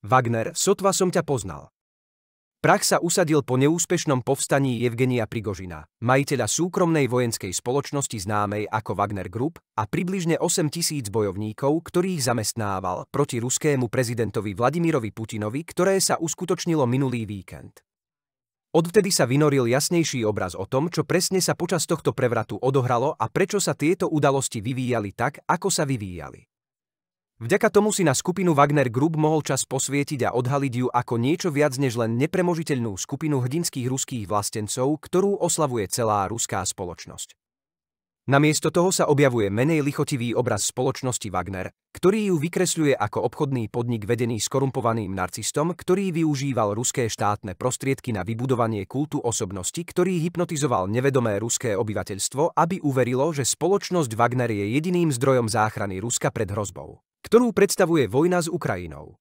Wagner, sotva som ťa poznal. Prach sa usadil po neúspešnom povstaní Evgenia Prigožina, majiteľa súkromnej vojenskej spoločnosti známej ako Wagner Group a približne 8 tisíc bojovníkov, ktorých zamestnával proti ruskému prezidentovi Vladimirovi Putinovi, ktoré sa uskutočnilo minulý víkend. Odvtedy sa vynoril jasnejší obraz o tom, čo presne sa počas tohto prevratu odohralo a prečo sa tieto udalosti vyvíjali tak, ako sa vyvíjali. Vďaka tomu si na skupinu Wagner Group mohol čas posvietiť a odhaliť ju ako niečo viac než len nepremožiteľnú skupinu hrdinských ruských vlastencov, ktorú oslavuje celá ruská spoločnosť. Namiesto toho sa objavuje menej lichotivý obraz spoločnosti Wagner, ktorý ju vykresľuje ako obchodný podnik vedený skorumpovaným narcistom, ktorý využíval ruské štátne prostriedky na vybudovanie kultu osobnosti, ktorý hypnotizoval nevedomé ruské obyvateľstvo, aby uverilo, že spoločnosť Wagner je jediným zdrojom záchrany Ruska pred hrozbou ktorú predstavuje vojna s Ukrajinou.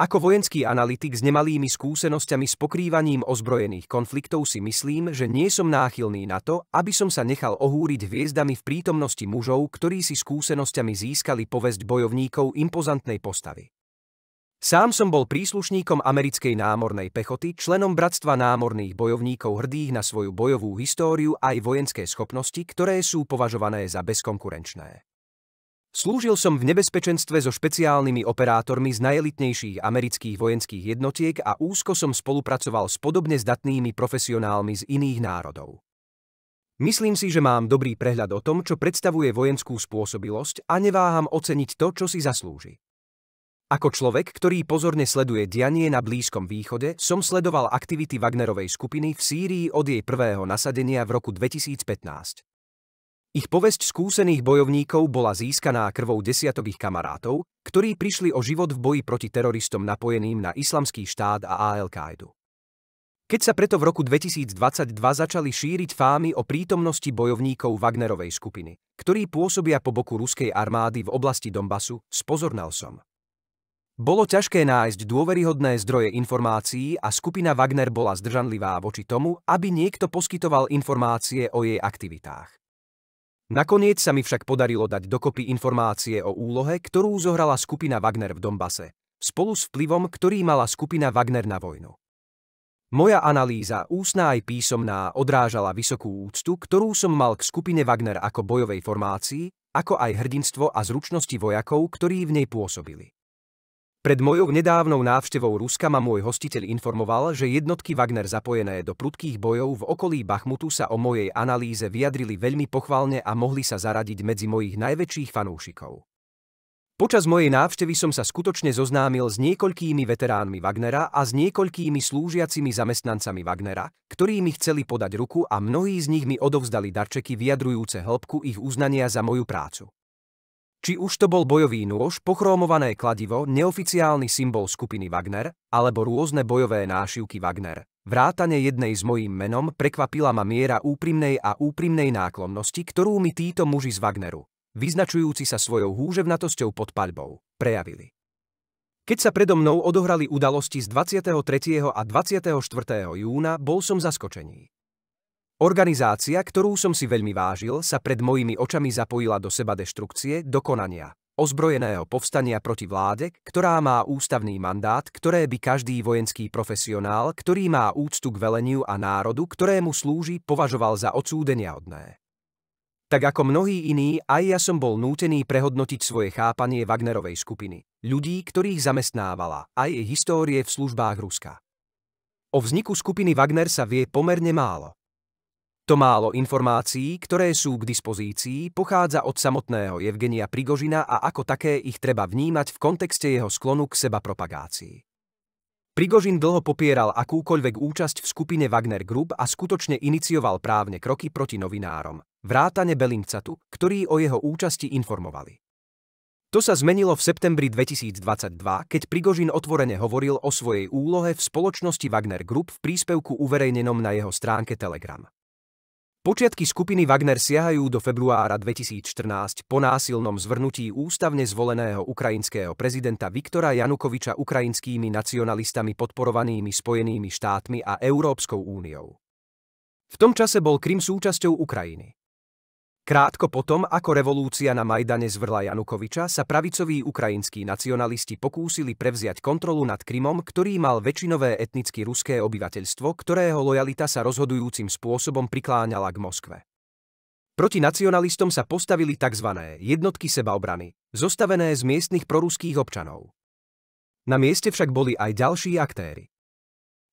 Ako vojenský analytik s nemalými skúsenosťami s pokrývaním ozbrojených konfliktov si myslím, že nie som náchylný na to, aby som sa nechal ohúriť hviezdami v prítomnosti mužov, ktorí si skúsenosťami získali povesť bojovníkov impozantnej postavy. Sám som bol príslušníkom americkej námornej pechoty, členom Bratstva námorných bojovníkov hrdých na svoju bojovú históriu aj vojenské schopnosti, ktoré sú považované za bezkonkurenčné. Slúžil som v nebezpečenstve so špeciálnymi operátormi z najelitnejších amerických vojenských jednotiek a úzko som spolupracoval s podobne zdatnými profesionálmi z iných národov. Myslím si, že mám dobrý prehľad o tom, čo predstavuje vojenskú spôsobilosť a neváham oceniť to, čo si zaslúži. Ako človek, ktorý pozorne sleduje dianie na Blízkom východe, som sledoval aktivity Wagnerovej skupiny v Sýrii od jej prvého nasadenia v roku 2015. Ich povesť skúsených bojovníkov bola získaná krvou desiatok ich kamarátov, ktorí prišli o život v boji proti teroristom napojeným na islamský štát a al-Qaidu. Keď sa preto v roku 2022 začali šíriť fámy o prítomnosti bojovníkov Wagnerovej skupiny, ktorí pôsobia po boku ruskej armády v oblasti Donbasu, spozornal som. Bolo ťažké nájsť dôveryhodné zdroje informácií a skupina Wagner bola zdržanlivá voči tomu, aby niekto poskytoval informácie o jej aktivitách. Nakoniec sa mi však podarilo dať dokopy informácie o úlohe, ktorú zohrala skupina Wagner v Dombase, spolu s vplyvom, ktorý mala skupina Wagner na vojnu. Moja analýza, ústná aj písomná, odrážala vysokú úctu, ktorú som mal k skupine Wagner ako bojovej formácii, ako aj hrdinstvo a zručnosti vojakov, ktorí v nej pôsobili. Pred mojou nedávnou návštevou Ruska ma môj hostiteľ informoval, že jednotky Wagner zapojené do prudkých bojov v okolí Bachmutu sa o mojej analýze vyjadrili veľmi pochválne a mohli sa zaradiť medzi mojich najväčších fanúšikov. Počas mojej návštevy som sa skutočne zoznámil s niekoľkými veteránmi Wagnera a s niekoľkými slúžiacimi zamestnancami Wagnera, ktorí mi chceli podať ruku a mnohí z nich mi odovzdali darčeky vyjadrujúce hĺbku ich uznania za moju prácu. Či už to bol bojový nôž, pochromované kladivo, neoficiálny symbol skupiny Wagner, alebo rôzne bojové nášivky Wagner. Vrátane jednej s mojím menom prekvapila ma miera úprimnej a úprimnej náklonnosti, ktorú mi títo muži z Wagneru, vyznačujúci sa svojou húževnatosťou pod paľbou, prejavili. Keď sa predo mnou odohrali udalosti z 23. a 24. júna, bol som zaskočený. Organizácia, ktorú som si veľmi vážil, sa pred mojimi očami zapojila do seba deštrukcie, dokonania, ozbrojeného povstania proti vláde, ktorá má ústavný mandát, ktoré by každý vojenský profesionál, ktorý má úctu k veleniu a národu, ktorému slúži, považoval za odsúdeniahodné. Tak ako mnohí iní, aj ja som bol nútený prehodnotiť svoje chápanie Wagnerovej skupiny, ľudí, ktorých zamestnávala, aj histórie v službách Ruska. O vzniku skupiny Wagner sa vie pomerne málo. To málo informácií, ktoré sú k dispozícii, pochádza od samotného Evgenia Prigožina a ako také ich treba vnímať v kontexte jeho sklonu k seba propagácii. Prigožin dlho popieral akúkoľvek účasť v skupine Wagner Group a skutočne inicioval právne kroky proti novinárom, vrátane Belincatu, ktorí o jeho účasti informovali. To sa zmenilo v septembri 2022, keď Prigožin otvorene hovoril o svojej úlohe v spoločnosti Wagner Group v príspevku uverejnenom na jeho stránke Telegram. Počiatky skupiny Wagner siahajú do februára 2014 po násilnom zvrnutí ústavne zvoleného ukrajinského prezidenta Viktora Janukoviča ukrajinskými nacionalistami podporovanými Spojenými štátmi a Európskou úniou. V tom čase bol Krym súčasťou Ukrajiny. Krátko potom, ako revolúcia na Majdane zvrla Janukoviča, sa pravicoví ukrajinskí nacionalisti pokúsili prevziať kontrolu nad Krymom, ktorý mal väčšinové etnicky ruské obyvateľstvo, ktorého lojalita sa rozhodujúcim spôsobom prikláňala k Moskve. Proti nacionalistom sa postavili tzv. jednotky sebaobrany, zostavené z miestnych proruských občanov. Na mieste však boli aj ďalší aktéry.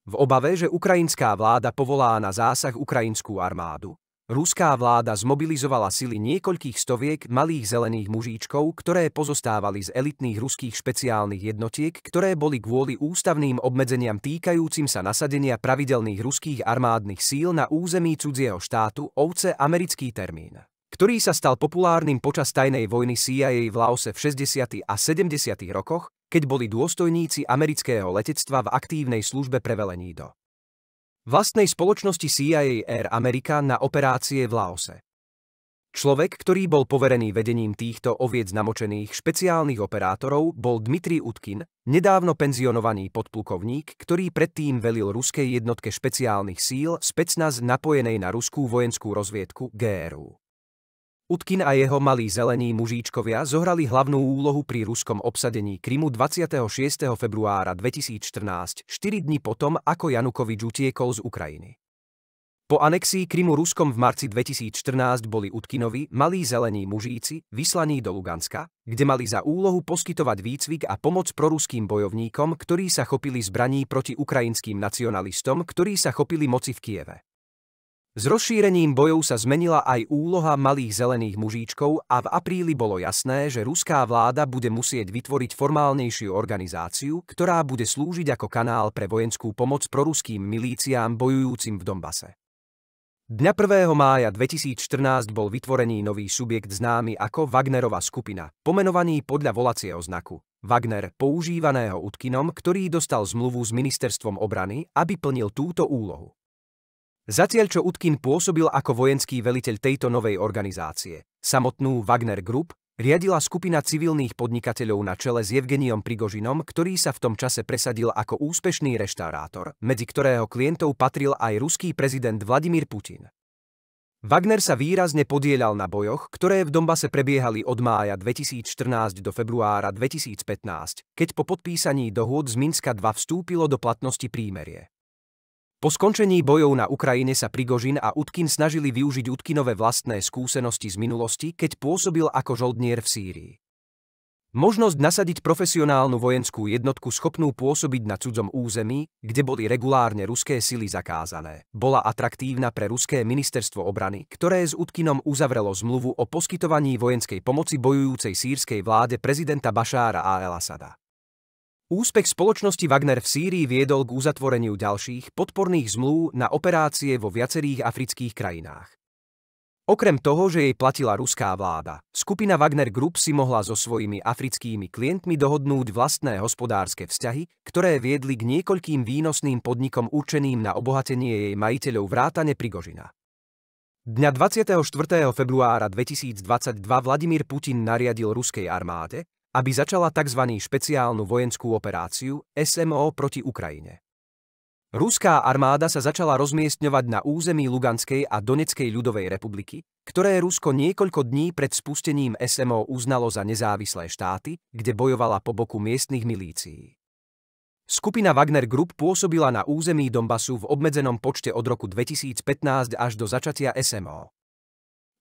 V obave, že ukrajinská vláda povolá na zásah ukrajinskú armádu, Ruská vláda zmobilizovala sily niekoľkých stoviek malých zelených mužíčkov, ktoré pozostávali z elitných ruských špeciálnych jednotiek, ktoré boli kvôli ústavným obmedzeniam týkajúcim sa nasadenia pravidelných ruských armádnych síl na území cudzieho štátu ovce americký termín ktorý sa stal populárnym počas tajnej vojny CIA v Laose v 60. a 70. rokoch, keď boli dôstojníci amerického letectva v aktívnej službe pre do vlastnej spoločnosti CIA Air America na operácie v Laose. Človek, ktorý bol poverený vedením týchto oviec namočených špeciálnych operátorov, bol Dmitri Utkin, nedávno penzionovaný podplukovník, ktorý predtým velil ruskej jednotke špeciálnych síl z napojenej na ruskú vojenskú rozviedku GRU. Utkin a jeho malí zelení mužíčkovia zohrali hlavnú úlohu pri ruskom obsadení Krymu 26. februára 2014, 4 dní potom, ako Janukovič utiekol z Ukrajiny. Po anexii Krymu Ruskom v marci 2014 boli Utkinovi malí zelení mužíci vyslaní do Luganska, kde mali za úlohu poskytovať výcvik a pomoc proruským bojovníkom, ktorí sa chopili zbraní proti ukrajinským nacionalistom, ktorí sa chopili moci v Kieve. S rozšírením bojov sa zmenila aj úloha malých zelených mužíčkov a v apríli bolo jasné, že ruská vláda bude musieť vytvoriť formálnejšiu organizáciu, ktorá bude slúžiť ako kanál pre vojenskú pomoc proruským milíciám bojujúcim v Dombase. Dňa 1. mája 2014 bol vytvorený nový subjekt známy ako Wagnerova skupina, pomenovaný podľa volacieho znaku. Wagner, používaného Utkinom, ktorý dostal zmluvu s ministerstvom obrany, aby plnil túto úlohu. Zatiaľ čo Utkin pôsobil ako vojenský veliteľ tejto novej organizácie, samotnú Wagner Group riadila skupina civilných podnikateľov na čele s Evgeniom Prigožinom, ktorý sa v tom čase presadil ako úspešný reštaurátor, medzi ktorého klientov patril aj ruský prezident Vladimír Putin. Wagner sa výrazne podielal na bojoch, ktoré v Dombase prebiehali od mája 2014 do februára 2015, keď po podpísaní dohôd z Minska 2 vstúpilo do platnosti prímerie. Po skončení bojov na Ukrajine sa Prigožin a Utkin snažili využiť Utkinové vlastné skúsenosti z minulosti, keď pôsobil ako žoldnier v Sýrii. Možnosť nasadiť profesionálnu vojenskú jednotku schopnú pôsobiť na cudzom území, kde boli regulárne ruské sily zakázané, bola atraktívna pre ruské ministerstvo obrany, ktoré s Utkinom uzavrelo zmluvu o poskytovaní vojenskej pomoci bojujúcej sírskej vláde prezidenta Bašára a El-Asada. Úspech spoločnosti Wagner v Sýrii viedol k uzatvoreniu ďalších podporných zmluv na operácie vo viacerých afrických krajinách. Okrem toho, že jej platila ruská vláda, skupina Wagner Group si mohla so svojimi africkými klientmi dohodnúť vlastné hospodárske vzťahy, ktoré viedli k niekoľkým výnosným podnikom určeným na obohatenie jej majiteľov vrátane Prigožina. Dňa 24. februára 2022 Vladimír Putin nariadil ruskej armáde, aby začala tzv. špeciálnu vojenskú operáciu SMO proti Ukrajine. Ruská armáda sa začala rozmiestňovať na území Luganskej a Doneckej ľudovej republiky, ktoré Rusko niekoľko dní pred spustením SMO uznalo za nezávislé štáty, kde bojovala po boku miestnych milícií. Skupina Wagner Group pôsobila na území Donbasu v obmedzenom počte od roku 2015 až do začatia SMO.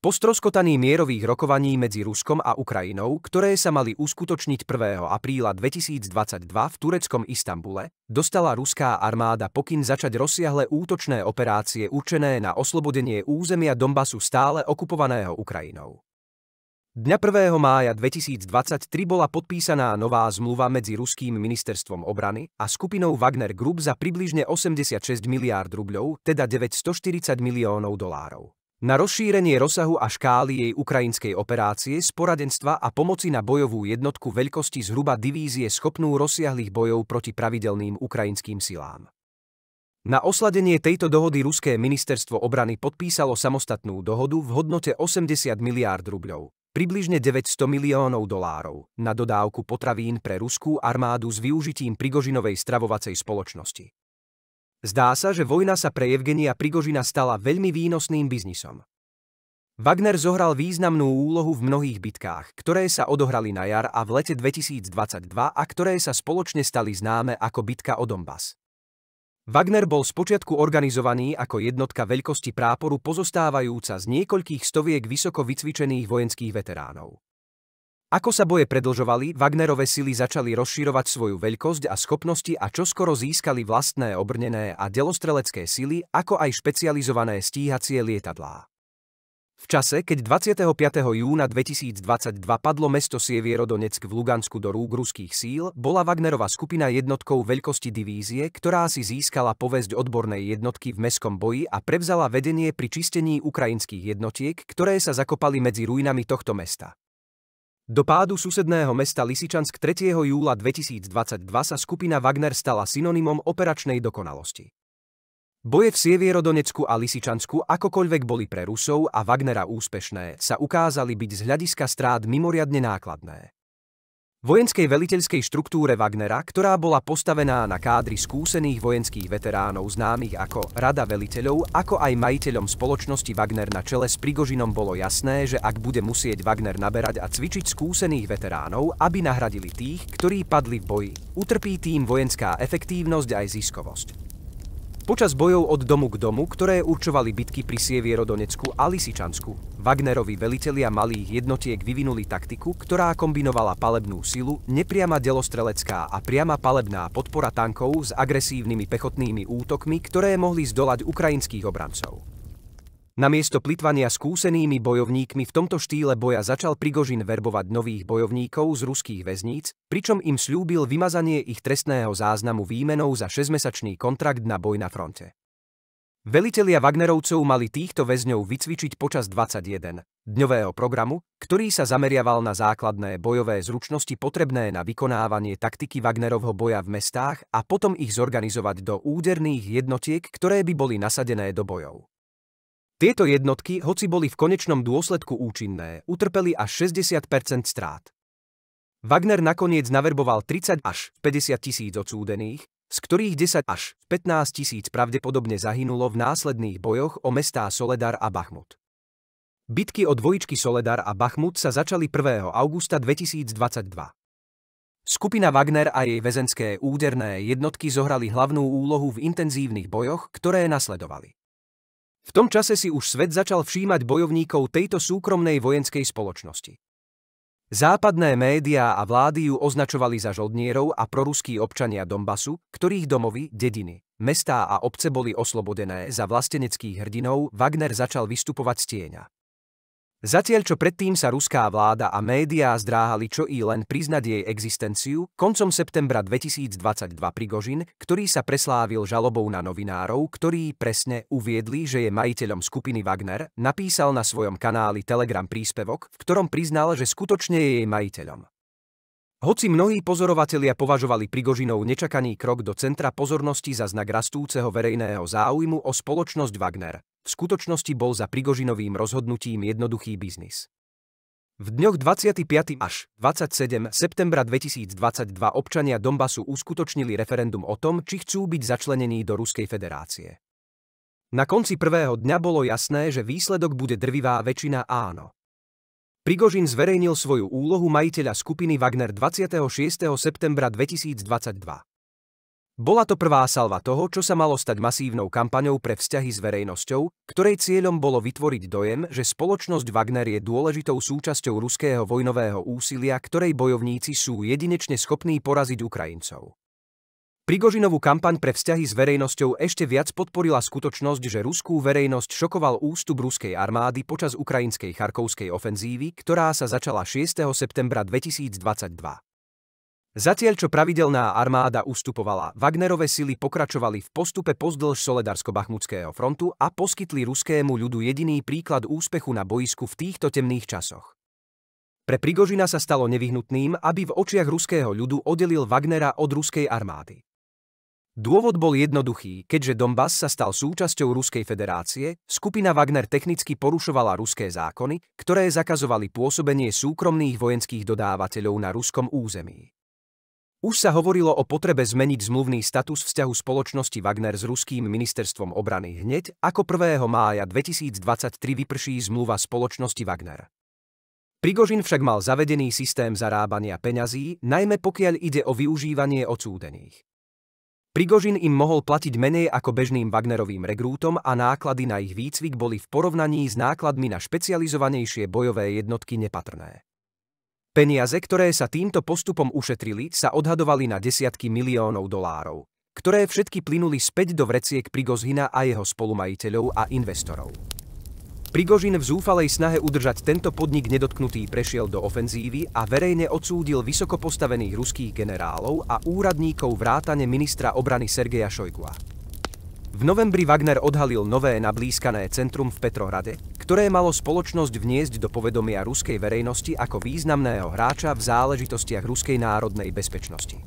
Po stroskotaní mierových rokovaní medzi Ruskom a Ukrajinou, ktoré sa mali uskutočniť 1. apríla 2022 v tureckom Istambule, dostala ruská armáda pokyn začať rozsiahle útočné operácie určené na oslobodenie územia Donbasu stále okupovaného Ukrajinou. Dňa 1. mája 2023 bola podpísaná nová zmluva medzi Ruským ministerstvom obrany a skupinou Wagner Group za približne 86 miliárd rubľov, teda 940 miliónov dolárov na rozšírenie rozsahu a škály jej ukrajinskej operácie sporadenstva a pomoci na bojovú jednotku veľkosti zhruba divízie schopnú rozsiahlých bojov proti pravidelným ukrajinským silám. Na osladenie tejto dohody Ruské ministerstvo obrany podpísalo samostatnú dohodu v hodnote 80 miliárd rubľov, približne 900 miliónov dolárov, na dodávku potravín pre ruskú armádu s využitím prigožinovej stravovacej spoločnosti. Zdá sa, že vojna sa pre Evgenia Prigožina stala veľmi výnosným biznisom. Wagner zohral významnú úlohu v mnohých bitkách, ktoré sa odohrali na jar a v lete 2022 a ktoré sa spoločne stali známe ako bitka o Donbass. Wagner bol spočiatku organizovaný ako jednotka veľkosti práporu pozostávajúca z niekoľkých stoviek vysoko vycvičených vojenských veteránov. Ako sa boje predlžovali, Wagnerove sily začali rozširovať svoju veľkosť a schopnosti a čoskoro získali vlastné obrnené a delostrelecké sily, ako aj špecializované stíhacie lietadlá. V čase, keď 25. júna 2022 padlo mesto Sievierodonec v Lugansku do rúk ruských síl, bola Wagnerova skupina jednotkou veľkosti divízie, ktorá si získala povesť odbornej jednotky v meskom boji a prevzala vedenie pri čistení ukrajinských jednotiek, ktoré sa zakopali medzi ruinami tohto mesta. Do pádu susedného mesta Lisičansk 3. júla 2022 sa skupina Wagner stala synonymom operačnej dokonalosti. Boje v Sievierodonecku a Lisičansku akokoľvek boli pre Rusov a Wagnera úspešné, sa ukázali byť z hľadiska strát mimoriadne nákladné vojenskej veliteľskej štruktúre Wagnera, ktorá bola postavená na kádri skúsených vojenských veteránov známych ako Rada veliteľov, ako aj majiteľom spoločnosti Wagner na čele s Prigožinom bolo jasné, že ak bude musieť Wagner naberať a cvičiť skúsených veteránov, aby nahradili tých, ktorí padli v boji, utrpí tým vojenská efektívnosť aj ziskovosť. Počas bojov od domu k domu, ktoré určovali bitky pri Sievierodonecku a Lisičansku, Wagnerovi velitelia malých jednotiek vyvinuli taktiku, ktorá kombinovala palebnú silu, nepriama delostrelecká a priama palebná podpora tankov s agresívnymi pechotnými útokmi, ktoré mohli zdolať ukrajinských obrancov. Namiesto plitvania skúsenými bojovníkmi v tomto štýle boja začal Prigožin verbovať nových bojovníkov z ruských väzníc, pričom im slúbil vymazanie ich trestného záznamu výmenou za 6-mesačný kontrakt na boj na fronte. Velitelia Wagnerovcov mali týchto väzňov vycvičiť počas 21 dňového programu, ktorý sa zameriaval na základné bojové zručnosti potrebné na vykonávanie taktiky Wagnerovho boja v mestách a potom ich zorganizovať do úderných jednotiek, ktoré by boli nasadené do bojov. Tieto jednotky, hoci boli v konečnom dôsledku účinné, utrpeli až 60 strát. Wagner nakoniec naverboval 30 až 50 tisíc odsúdených, z ktorých 10 až 15 tisíc pravdepodobne zahynulo v následných bojoch o mestá Soledar a Bachmut. Bitky o dvojičky Soledar a Bachmut sa začali 1. augusta 2022. Skupina Wagner a jej väzenské úderné jednotky zohrali hlavnú úlohu v intenzívnych bojoch, ktoré nasledovali. V tom čase si už svet začal všímať bojovníkov tejto súkromnej vojenskej spoločnosti. Západné médiá a vlády ju označovali za žoldnierov a proruskí občania Donbasu, ktorých domovy, dediny, mestá a obce boli oslobodené za vlasteneckých hrdinov, Wagner začal vystupovať z tieňa. Zatiaľ čo predtým sa ruská vláda a médiá zdráhali čo i len priznať jej existenciu, koncom septembra 2022 Prigožin, ktorý sa preslávil žalobou na novinárov, ktorí presne uviedli, že je majiteľom skupiny Wagner, napísal na svojom kanáli Telegram príspevok, v ktorom priznal, že skutočne je jej majiteľom. Hoci mnohí pozorovatelia považovali Prigožinov nečakaný krok do centra pozornosti za znak rastúceho verejného záujmu o spoločnosť Wagner, v skutočnosti bol za Prigožinovým rozhodnutím jednoduchý biznis. V dňoch 25. až 27. septembra 2022 občania Donbasu uskutočnili referendum o tom, či chcú byť začlenení do Ruskej federácie. Na konci prvého dňa bolo jasné, že výsledok bude drvivá väčšina áno. Prigožin zverejnil svoju úlohu majiteľa skupiny Wagner 26. septembra 2022. Bola to prvá salva toho, čo sa malo stať masívnou kampaňou pre vzťahy s verejnosťou, ktorej cieľom bolo vytvoriť dojem, že spoločnosť Wagner je dôležitou súčasťou ruského vojnového úsilia, ktorej bojovníci sú jedinečne schopní poraziť Ukrajincov. Prigožinovú kampaň pre vzťahy s verejnosťou ešte viac podporila skutočnosť, že ruskú verejnosť šokoval ústup ruskej armády počas ukrajinskej charkovskej ofenzívy, ktorá sa začala 6. septembra 2022. Zatiaľ čo pravidelná armáda ustupovala, Wagnerové sily pokračovali v postupe pozdĺž Soledarsko-Bachmutského frontu a poskytli ruskému ľudu jediný príklad úspechu na boisku v týchto temných časoch. Pre Prigožina sa stalo nevyhnutným, aby v očiach ruského ľudu oddelil Wagnera od ruskej armády. Dôvod bol jednoduchý, keďže Donbass sa stal súčasťou Ruskej federácie, skupina Wagner technicky porušovala ruské zákony, ktoré zakazovali pôsobenie súkromných vojenských dodávateľov na ruskom území. Už sa hovorilo o potrebe zmeniť zmluvný status vzťahu spoločnosti Wagner s ruským ministerstvom obrany hneď, ako 1. mája 2023 vyprší zmluva spoločnosti Wagner. Prigožin však mal zavedený systém zarábania peňazí, najmä pokiaľ ide o využívanie odsúdených. Prigožin im mohol platiť menej ako bežným Wagnerovým regrútom a náklady na ich výcvik boli v porovnaní s nákladmi na špecializovanejšie bojové jednotky nepatrné. Peniaze, ktoré sa týmto postupom ušetrili, sa odhadovali na desiatky miliónov dolárov, ktoré všetky plynuli späť do vreciek Prigozhina a jeho spolumajiteľov a investorov. Prigožin v zúfalej snahe udržať tento podnik nedotknutý prešiel do ofenzívy a verejne odsúdil vysoko postavených ruských generálov a úradníkov vrátane ministra obrany Sergeja Šojgua. V novembri Wagner odhalil nové nablískané centrum v Petrohrade, ktoré malo spoločnosť vniesť do povedomia ruskej verejnosti ako významného hráča v záležitostiach ruskej národnej bezpečnosti.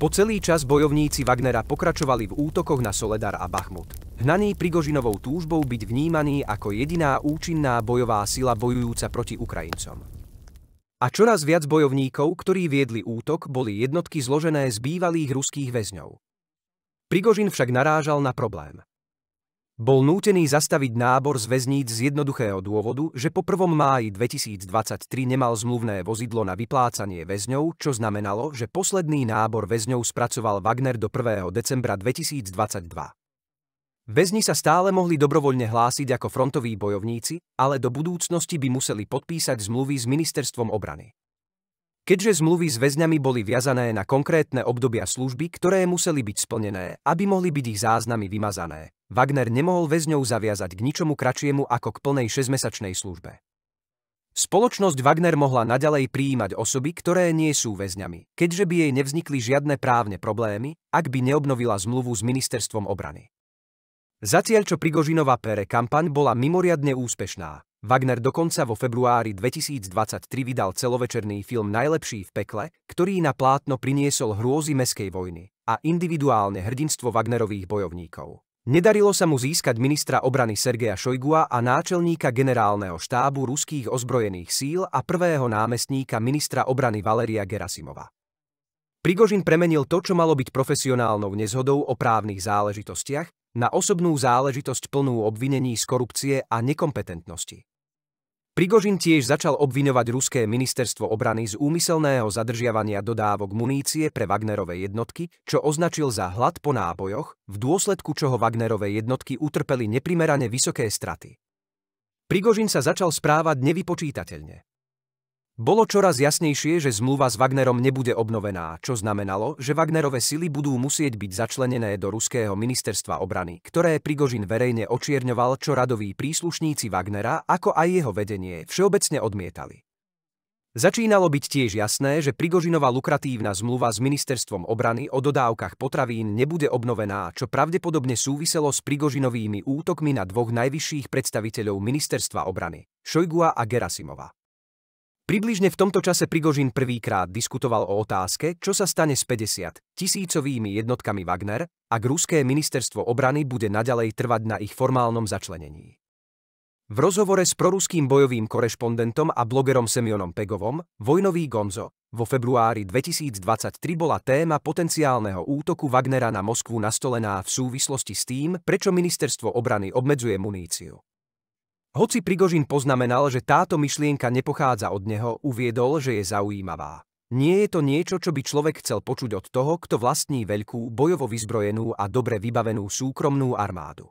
Po celý čas bojovníci Wagnera pokračovali v útokoch na Soledar a Bachmut, hnaní Prigožinovou túžbou byť vnímaný ako jediná účinná bojová sila bojujúca proti Ukrajincom. A čoraz viac bojovníkov, ktorí viedli útok, boli jednotky zložené z bývalých ruských väzňov. Prigožin však narážal na problém. Bol nútený zastaviť nábor z väzníc z jednoduchého dôvodu, že po 1. máji 2023 nemal zmluvné vozidlo na vyplácanie väzňov, čo znamenalo, že posledný nábor väzňov spracoval Wagner do 1. decembra 2022. Väzni sa stále mohli dobrovoľne hlásiť ako frontoví bojovníci, ale do budúcnosti by museli podpísať zmluvy s ministerstvom obrany. Keďže zmluvy s väzňami boli viazané na konkrétne obdobia služby, ktoré museli byť splnené, aby mohli byť ich záznamy vymazané, Wagner nemohol väzňov zaviazať k ničomu kračiemu ako k plnej 6-mesačnej službe. Spoločnosť Wagner mohla naďalej prijímať osoby, ktoré nie sú väzňami, keďže by jej nevznikli žiadne právne problémy, ak by neobnovila zmluvu s ministerstvom obrany. Zatiaľ čo Prigožinová pere kampaň bola mimoriadne úspešná, Wagner dokonca vo februári 2023 vydal celovečerný film Najlepší v pekle, ktorý na plátno priniesol hrôzy meskej vojny a individuálne hrdinstvo Wagnerových bojovníkov. Nedarilo sa mu získať ministra obrany Sergeja Šojgua a náčelníka generálneho štábu ruských ozbrojených síl a prvého námestníka ministra obrany Valeria Gerasimova. Prigožin premenil to, čo malo byť profesionálnou nezhodou o právnych záležitostiach, na osobnú záležitosť plnú obvinení z korupcie a nekompetentnosti. Prigožin tiež začal obvinovať ruské ministerstvo obrany z úmyselného zadržiavania dodávok munície pre Wagnerové jednotky, čo označil za hlad po nábojoch, v dôsledku čoho Wagnerové jednotky utrpeli neprimerane vysoké straty. Prigožin sa začal správať nevypočítateľne. Bolo čoraz jasnejšie, že zmluva s Wagnerom nebude obnovená, čo znamenalo, že Wagnerove sily budú musieť byť začlenené do ruského ministerstva obrany, ktoré Prigožin verejne očierňoval, čo radoví príslušníci Wagnera, ako aj jeho vedenie, všeobecne odmietali. Začínalo byť tiež jasné, že Prigožinová lukratívna zmluva s ministerstvom obrany o dodávkach potravín nebude obnovená, čo pravdepodobne súviselo s Prigožinovými útokmi na dvoch najvyšších predstaviteľov ministerstva obrany, Šojgua a Gerasimova. Približne v tomto čase Prigožin prvýkrát diskutoval o otázke, čo sa stane s 50 tisícovými jednotkami Wagner, ak ruské ministerstvo obrany bude naďalej trvať na ich formálnom začlenení. V rozhovore s proruským bojovým korešpondentom a blogerom Semionom Pegovom, Vojnový Gonzo, vo februári 2023 bola téma potenciálneho útoku Wagnera na Moskvu nastolená v súvislosti s tým, prečo ministerstvo obrany obmedzuje muníciu. Hoci Prigožin poznamenal, že táto myšlienka nepochádza od neho, uviedol, že je zaujímavá. Nie je to niečo, čo by človek chcel počuť od toho, kto vlastní veľkú, bojovo vyzbrojenú a dobre vybavenú súkromnú armádu.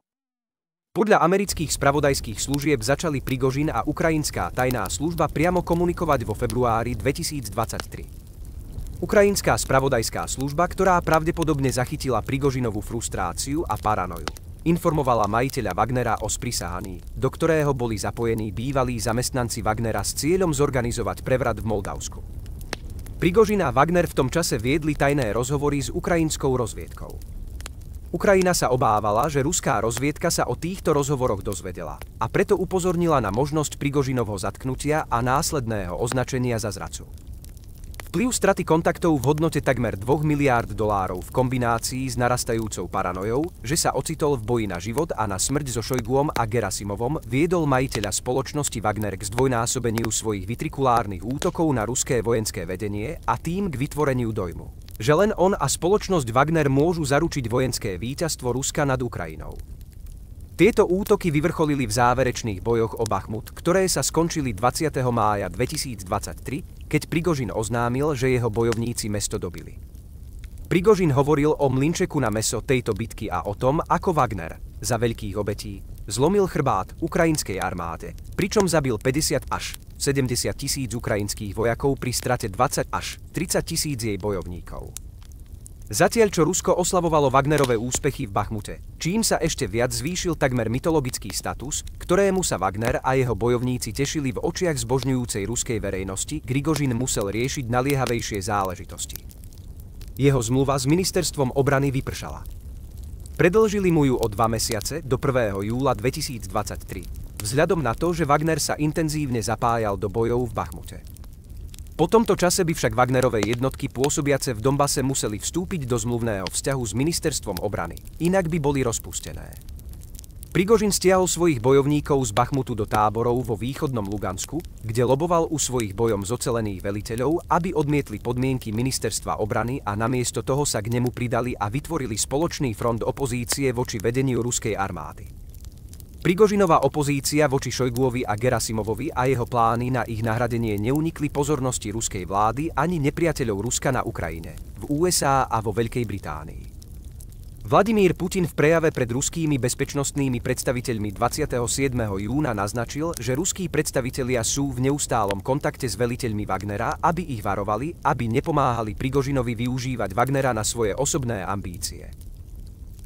Podľa amerických spravodajských služieb začali Prigožin a ukrajinská tajná služba priamo komunikovať vo februári 2023. Ukrajinská spravodajská služba, ktorá pravdepodobne zachytila Prigožinovú frustráciu a paranoju informovala majiteľa Wagnera o sprisáhaní, do ktorého boli zapojení bývalí zamestnanci Wagnera s cieľom zorganizovať prevrat v Moldavsku. Prigožina a Wagner v tom čase viedli tajné rozhovory s ukrajinskou rozviedkou. Ukrajina sa obávala, že ruská rozviedka sa o týchto rozhovoroch dozvedela a preto upozornila na možnosť Prigožinovho zatknutia a následného označenia za zracu. Vplyv straty kontaktov v hodnote takmer 2 miliárd dolárov v kombinácii s narastajúcou paranojou, že sa ocitol v boji na život a na smrť so Šojguom a Gerasimovom, viedol majiteľa spoločnosti Wagner k zdvojnásobeniu svojich vitrikulárnych útokov na ruské vojenské vedenie a tým k vytvoreniu dojmu, že len on a spoločnosť Wagner môžu zaručiť vojenské víťazstvo Ruska nad Ukrajinou. Tieto útoky vyvrcholili v záverečných bojoch o Bachmut, ktoré sa skončili 20. mája 2023 keď Prigožin oznámil, že jeho bojovníci mesto dobili. Prigožin hovoril o mlinčeku na meso tejto bitky a o tom, ako Wagner, za veľkých obetí, zlomil chrbát ukrajinskej armáde, pričom zabil 50 až 70 tisíc ukrajinských vojakov pri strate 20 až 30 tisíc jej bojovníkov. Zatiaľ, čo Rusko oslavovalo Wagnerové úspechy v Bachmute, čím sa ešte viac zvýšil takmer mytologický status, ktorému sa Wagner a jeho bojovníci tešili v očiach zbožňujúcej ruskej verejnosti, Grigožin musel riešiť naliehavejšie záležitosti. Jeho zmluva s ministerstvom obrany vypršala. Predlžili mu ju o dva mesiace do 1. júla 2023, vzhľadom na to, že Wagner sa intenzívne zapájal do bojov v Bachmute. Po tomto čase by však Wagnerové jednotky pôsobiace v Dombase museli vstúpiť do zmluvného vzťahu s ministerstvom obrany, inak by boli rozpustené. Prigožin stiahol svojich bojovníkov z Bachmutu do táborov vo východnom Lugansku, kde loboval u svojich bojom zocelených veliteľov, aby odmietli podmienky ministerstva obrany a namiesto toho sa k nemu pridali a vytvorili spoločný front opozície voči vedeniu ruskej armády. Prigožinová opozícia voči Šojguovi a Gerasimovovi a jeho plány na ich nahradenie neunikli pozornosti ruskej vlády ani nepriateľov Ruska na Ukrajine, v USA a vo Veľkej Británii. Vladimír Putin v prejave pred ruskými bezpečnostnými predstaviteľmi 27. júna naznačil, že ruskí predstavitelia sú v neustálom kontakte s veliteľmi Wagnera, aby ich varovali, aby nepomáhali Prigožinovi využívať Wagnera na svoje osobné ambície.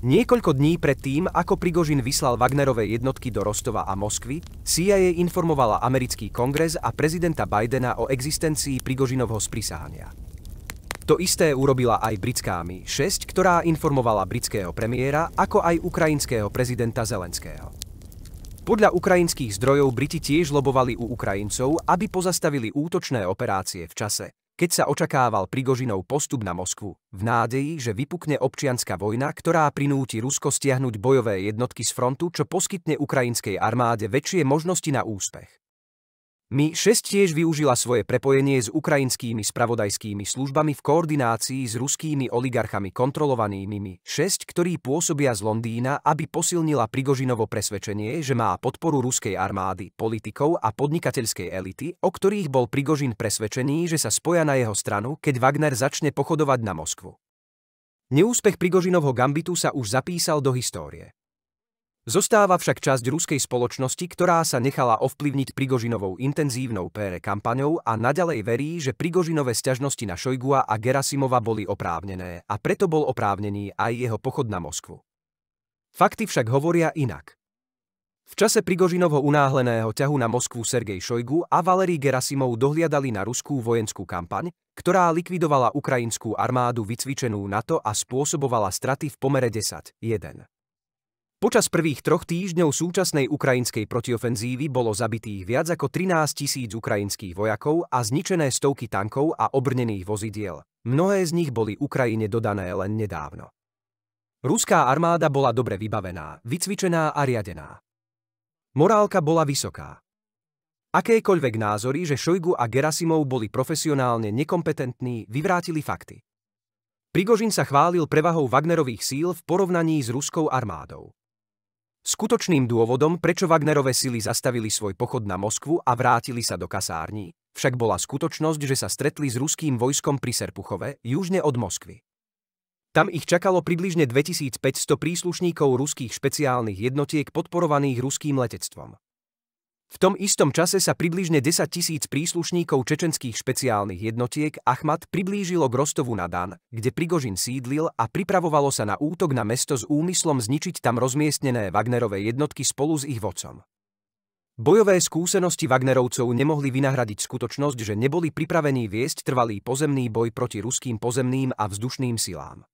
Niekoľko dní pred tým, ako Prigožin vyslal Wagnerové jednotky do Rostova a Moskvy, CIA informovala americký kongres a prezidenta Bidena o existencii Prigožinovho sprisáhania. To isté urobila aj britská MI-6, ktorá informovala britského premiéra, ako aj ukrajinského prezidenta Zelenského. Podľa ukrajinských zdrojov Briti tiež lobovali u Ukrajincov, aby pozastavili útočné operácie v čase, keď sa očakával Prigožinov postup na Moskvu, v nádeji, že vypukne občianská vojna, ktorá prinúti Rusko stiahnuť bojové jednotky z frontu, čo poskytne ukrajinskej armáde väčšie možnosti na úspech. Mi-6 tiež využila svoje prepojenie s ukrajinskými spravodajskými službami v koordinácii s ruskými oligarchami kontrolovanými Mi-6, ktorí pôsobia z Londýna, aby posilnila Prigožinovo presvedčenie, že má podporu ruskej armády, politikov a podnikateľskej elity, o ktorých bol Prigožin presvedčený, že sa spoja na jeho stranu, keď Wagner začne pochodovať na Moskvu. Neúspech Prigožinovho gambitu sa už zapísal do histórie. Zostáva však časť ruskej spoločnosti, ktorá sa nechala ovplyvniť Prigožinovou intenzívnou PR kampaňou a naďalej verí, že Prigožinové sťažnosti na Šojgua a Gerasimova boli oprávnené a preto bol oprávnený aj jeho pochod na Moskvu. Fakty však hovoria inak. V čase Prigožinovho unáhleného ťahu na Moskvu Sergej Šojgu a Valerij Gerasimov dohliadali na ruskú vojenskú kampaň, ktorá likvidovala ukrajinskú armádu vycvičenú NATO a spôsobovala straty v pomere 10-1. Počas prvých troch týždňov súčasnej ukrajinskej protiofenzívy bolo zabitých viac ako 13 tisíc ukrajinských vojakov a zničené stovky tankov a obrnených vozidiel. Mnohé z nich boli Ukrajine dodané len nedávno. Ruská armáda bola dobre vybavená, vycvičená a riadená. Morálka bola vysoká. Akékoľvek názory, že Šojgu a Gerasimov boli profesionálne nekompetentní, vyvrátili fakty. Prigožin sa chválil prevahou Wagnerových síl v porovnaní s ruskou armádou. Skutočným dôvodom, prečo Wagnerové sily zastavili svoj pochod na Moskvu a vrátili sa do kasární, však bola skutočnosť, že sa stretli s ruským vojskom pri Serpuchove, južne od Moskvy. Tam ich čakalo približne 2500 príslušníkov ruských špeciálnych jednotiek podporovaných ruským letectvom. V tom istom čase sa približne 10 tisíc príslušníkov čečenských špeciálnych jednotiek Achmat priblížilo k Rostovu na Dan, kde Prigožin sídlil a pripravovalo sa na útok na mesto s úmyslom zničiť tam rozmiestnené Wagnerové jednotky spolu s ich vodcom. Bojové skúsenosti Wagnerovcov nemohli vynahradiť skutočnosť, že neboli pripravení viesť trvalý pozemný boj proti ruským pozemným a vzdušným silám.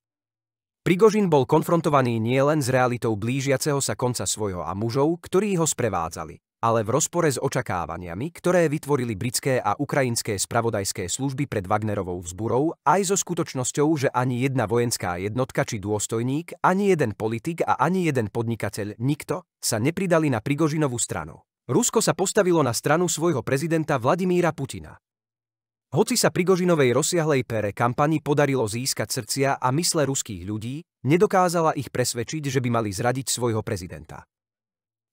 Prigožin bol konfrontovaný nielen s realitou blížiaceho sa konca svojho a mužov, ktorí ho sprevádzali, ale v rozpore s očakávaniami, ktoré vytvorili britské a ukrajinské spravodajské služby pred Wagnerovou vzburou, aj so skutočnosťou, že ani jedna vojenská jednotka či dôstojník, ani jeden politik a ani jeden podnikateľ, nikto, sa nepridali na Prigožinovú stranu. Rusko sa postavilo na stranu svojho prezidenta Vladimíra Putina. Hoci sa Prigožinovej rozsiahlej pere kampani podarilo získať srdcia a mysle ruských ľudí, nedokázala ich presvedčiť, že by mali zradiť svojho prezidenta.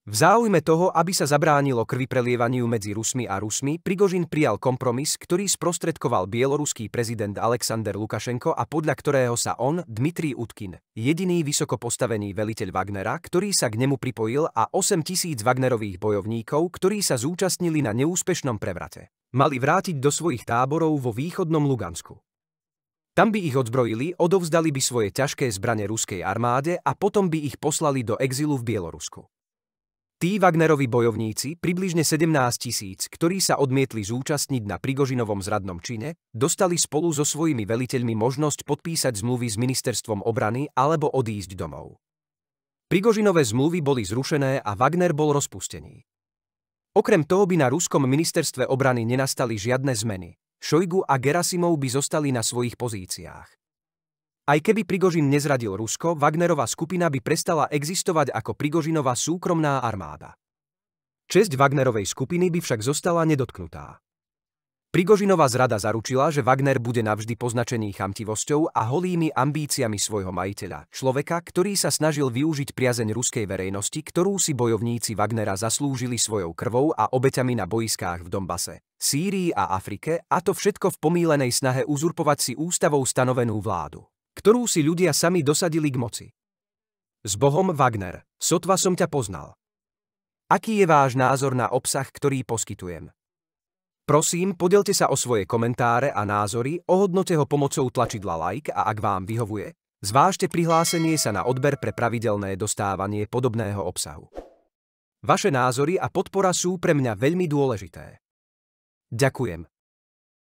V záujme toho, aby sa zabránilo krvi prelievaniu medzi Rusmi a Rusmi, Prigožin prijal kompromis, ktorý sprostredkoval bieloruský prezident Alexander Lukašenko a podľa ktorého sa on, Dmitrij Utkin, jediný vysoko postavený veliteľ Wagnera, ktorý sa k nemu pripojil a 8 tisíc Wagnerových bojovníkov, ktorí sa zúčastnili na neúspešnom prevrate, mali vrátiť do svojich táborov vo východnom Lugansku. Tam by ich odzbrojili, odovzdali by svoje ťažké zbrane ruskej armáde a potom by ich poslali do exilu v Bielorusku. Tí Wagnerovi bojovníci, približne 17 tisíc, ktorí sa odmietli zúčastniť na Prigožinovom zradnom čine, dostali spolu so svojimi veliteľmi možnosť podpísať zmluvy s ministerstvom obrany alebo odísť domov. Prigožinové zmluvy boli zrušené a Wagner bol rozpustený. Okrem toho by na ruskom ministerstve obrany nenastali žiadne zmeny. Šojgu a Gerasimov by zostali na svojich pozíciách. Aj keby Prigožin nezradil Rusko, Wagnerová skupina by prestala existovať ako Prigožinová súkromná armáda. Česť Wagnerovej skupiny by však zostala nedotknutá. Prigožinová zrada zaručila, že Wagner bude navždy poznačený chamtivosťou a holými ambíciami svojho majiteľa, človeka, ktorý sa snažil využiť priazeň ruskej verejnosti, ktorú si bojovníci Wagnera zaslúžili svojou krvou a obeťami na boiskách v Dombase, Sýrii a Afrike, a to všetko v pomílenej snahe uzurpovať si ústavou stanovenú vládu ktorú si ľudia sami dosadili k moci. S Bohom Wagner, sotva som ťa poznal. Aký je váš názor na obsah, ktorý poskytujem? Prosím, podelte sa o svoje komentáre a názory, ohodnote ho pomocou tlačidla like a ak vám vyhovuje, zvážte prihlásenie sa na odber pre pravidelné dostávanie podobného obsahu. Vaše názory a podpora sú pre mňa veľmi dôležité. Ďakujem.